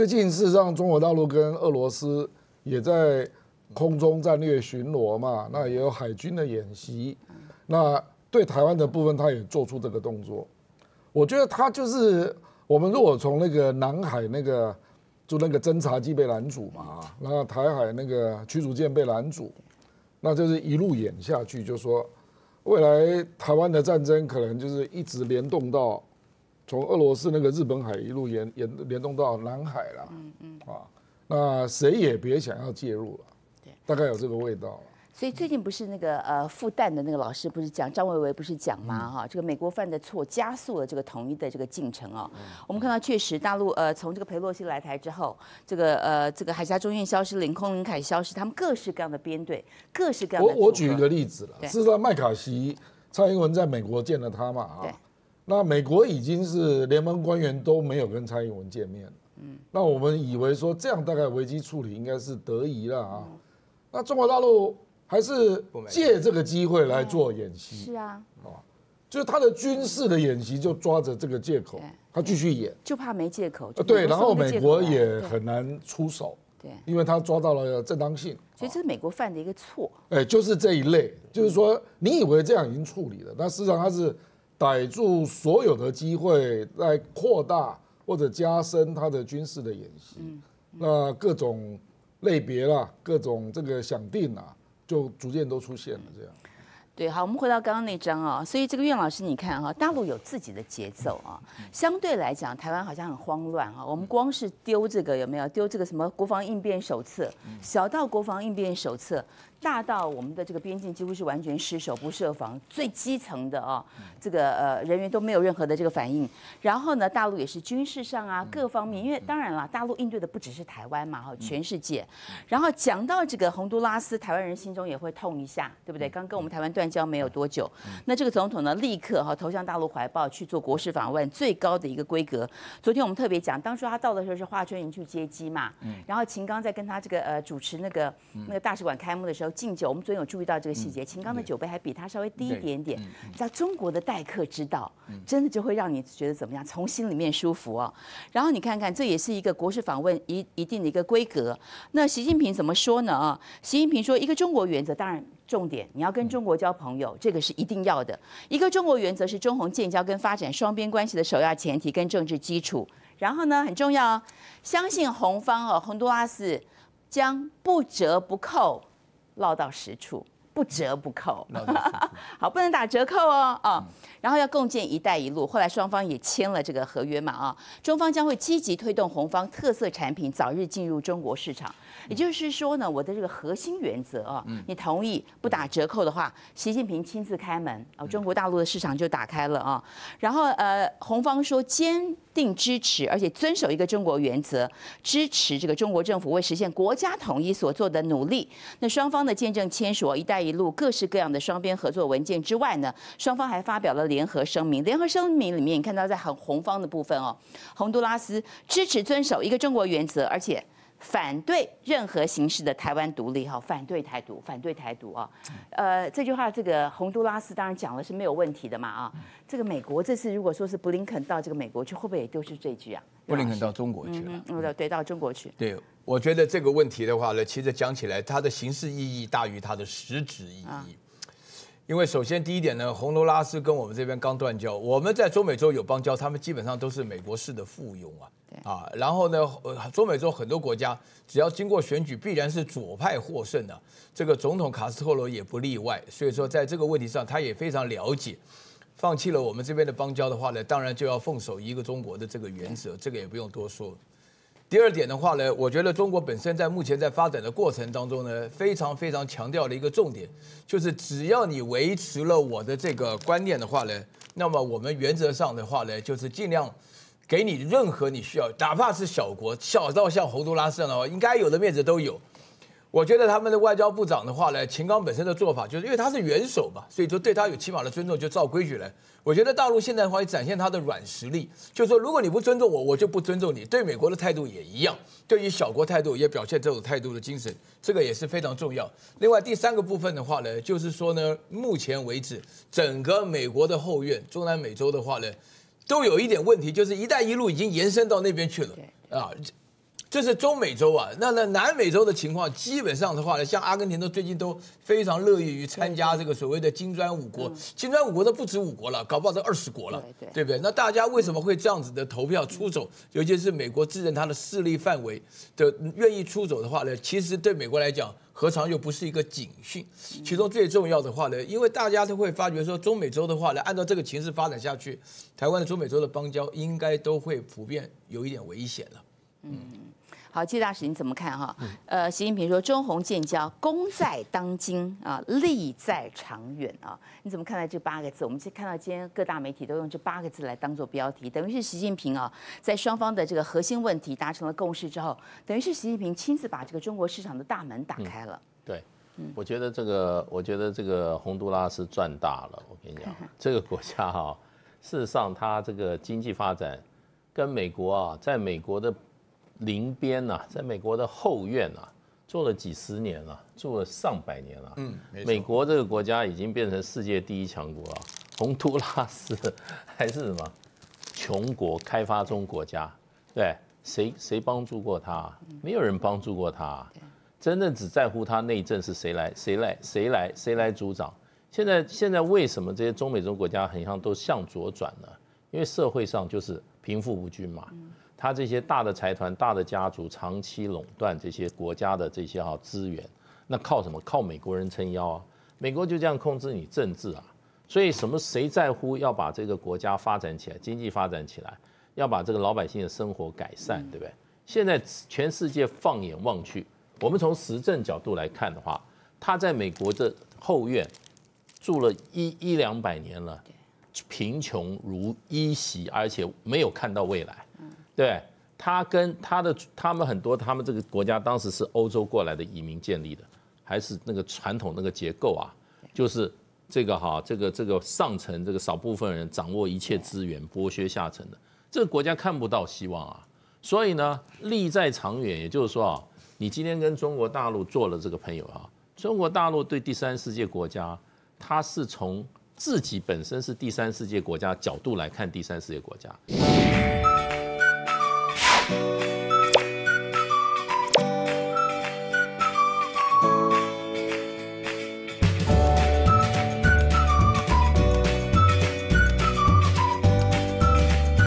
最近是让中国大陆跟俄罗斯也在空中战略巡逻嘛，那也有海军的演习，那对台湾的部分，他也做出这个动作。我觉得他就是我们如果从那个南海那个就那个侦察机被拦阻嘛，那台海那个驱逐舰被拦阻，那就是一路演下去，就说未来台湾的战争可能就是一直联动到。从俄罗斯那个日本海一路连连联动到南海了，嗯嗯啊，那谁也别想要介入了，对，大概有这个味道。所以最近不是那个呃复旦的那个老师不是讲，张维维不是讲吗？哈，这个美国犯的错加速了这个统一的这个进程啊。我们看到确实大陆呃从这个佩洛西来台之后，这个呃这个海峡中院消失，凌空林海消失，他们各式各样的编队，各式各样的。我我举一个例子了，事实上麦卡锡蔡英文在美国见了他嘛，啊。那美国已经是联盟官员都没有跟蔡英文见面，嗯，那我们以为说这样大概危机处理应该是得宜了啊。那中国大陆还是借这个机会来做演习，是啊，就是他的军事的演习就抓着这个借口，他继续演，就怕没借口，啊，对，然后美国也很难出手，对，因为他抓到了正当性，其是美国犯的一个错，哎，就是这一类，就是说你以为这样已经处理了，事实上他是。逮住所有的机会来扩大或者加深他的军事的演习，那各种类别啦，各种这个想定啊，就逐渐都出现了这样。对，好，我们回到刚刚那张啊，所以这个苑老师，你看哈，大陆有自己的节奏啊，相对来讲，台湾好像很慌乱啊。我们光是丢这个有没有丢这个什么国防应变手册，小到国防应变手册。大到我们的这个边境几乎是完全失守不设防，最基层的啊，这个呃人员都没有任何的这个反应。然后呢，大陆也是军事上啊各方面，因为当然了，大陆应对的不只是台湾嘛哈，全世界。然后讲到这个洪都拉斯，台湾人心中也会痛一下，对不对？刚跟我们台湾断交没有多久，那这个总统呢立刻哈投向大陆怀抱去做国事访问，最高的一个规格。昨天我们特别讲，当初他到的时候是华春莹去接机嘛，然后秦刚在跟他这个呃主持那个那个大使馆开幕的时候。敬酒，我们昨天有注意到这个细节。秦刚的酒杯还比他稍微低一点点。在中国的待客之道，真的就会让你觉得怎么样？从心里面舒服哦。然后你看看，这也是一个国事访问一一定的一个规格。那习近平怎么说呢？啊，习近平说：“一个中国原则当然重点，你要跟中国交朋友，这个是一定要的。一个中国原则是中红建交跟发展双边关系的首要前提跟政治基础。然后呢，很重要，相信红方哦，洪都拉斯将不折不扣。”落到实处，不折不扣。好，不能打折扣哦啊。然后要共建“一带一路”，后来双方也签了这个合约嘛啊，中方将会积极推动红方特色产品早日进入中国市场。也就是说呢，我的这个核心原则啊，你同意不打折扣的话，习近平亲自开门啊，中国大陆的市场就打开了啊。然后呃，红方说坚定支持，而且遵守一个中国原则，支持这个中国政府为实现国家统一所做的努力。那双方呢见证签署“一带一路”各式各样的双边合作文件之外呢，双方还发表了。联合声明，联合声明里面看到在很红方的部分哦，洪都拉斯支持遵守一个中国原则，而且反对任何形式的台湾独立，哈，反对台独，反对台独啊，呃，这句话这个洪都拉斯当然讲了是没有问题的嘛啊，这个美国这次如果说是布林肯到这个美国去，会不会也丢失这句啊？布林肯到中国去了，嗯，对，到中国去。对，我觉得这个问题的话呢，其实讲起来，它的形式意义大于它的实质意义。因为首先第一点呢，洪都拉斯跟我们这边刚断交，我们在中美洲有邦交，他们基本上都是美国式的附庸啊，啊，然后呢，中美洲很多国家只要经过选举，必然是左派获胜的，这个总统卡斯特罗也不例外，所以说在这个问题上，他也非常了解，放弃了我们这边的邦交的话呢，当然就要奉守一个中国的这个原则，这个也不用多说。第二点的话呢，我觉得中国本身在目前在发展的过程当中呢，非常非常强调的一个重点，就是只要你维持了我的这个观念的话呢，那么我们原则上的话呢，就是尽量，给你任何你需要，哪怕是小国，小到像洪都拉斯的话，应该有的面子都有。我觉得他们的外交部长的话呢，秦刚本身的做法，就是因为他是元首嘛，所以说对他有起码的尊重，就照规矩来。我觉得大陆现在的话也展现他的软实力，就是说如果你不尊重我，我就不尊重你。对美国的态度也一样，对于小国态度也表现这种态度的精神，这个也是非常重要。另外第三个部分的话呢，就是说呢，目前为止整个美国的后院，中南美洲的话呢，都有一点问题，就是“一带一路”已经延伸到那边去了啊。这是中美洲啊，那那南美洲的情况，基本上的话呢，像阿根廷都最近都非常乐意于参加这个所谓的金砖五国，金砖五国都不止五国了，搞不好都二十国了，对不对？那大家为什么会这样子的投票出走？尤其是美国自认它的势力范围的愿意出走的话呢？其实对美国来讲，何尝又不是一个警讯？其中最重要的话呢，因为大家都会发觉说，中美洲的话呢，按照这个情势发展下去，台湾的中美洲的邦交应该都会普遍有一点危险了，嗯。好，季大使你怎么看哈？呃，习近平说中红建交功在当今啊，利在长远啊。你怎么看待这八个字？我们看到今天各大媒体都用这八个字来当做标题，等于是习近平啊，在双方的这个核心问题达成了共识之后，等于是习近平亲自把这个中国市场的大门打开了。对，我觉得这个，我觉得这个洪都拉斯赚大了。我跟你讲，这个国家哈，事实上它这个经济发展跟美国啊，在美国的。林边呐，在美国的后院呐，住了几十年了，住了上百年了。嗯，美国这个国家已经变成世界第一强国，洪都拉斯 还是什么穷国、开发中国家？对，谁谁帮助过他？没有人帮助过他。真的只在乎他内政是谁来，谁来，谁来，谁来主掌？现在现在为什么这些中美中国家很像都向左转呢？因为社会上就是贫富不均嘛。他这些大的财团、大的家族长期垄断这些国家的这些哈资源，那靠什么？靠美国人撑腰啊！美国就这样控制你政治啊！所以什么？谁在乎要把这个国家发展起来，经济发展起来，要把这个老百姓的生活改善，对不对？现在全世界放眼望去，我们从实政角度来看的话，他在美国的后院住了一一两百年了，贫穷如一席，而且没有看到未来。对他跟他的他们很多，他们这个国家当时是欧洲过来的移民建立的，还是那个传统那个结构啊？就是这个哈，这个这个上层这个少部分人掌握一切资源，剥削下层的这个国家看不到希望啊。所以呢，利在长远，也就是说啊，你今天跟中国大陆做了这个朋友啊，中国大陆对第三世界国家，他是从自己本身是第三世界国家角度来看第三世界国家。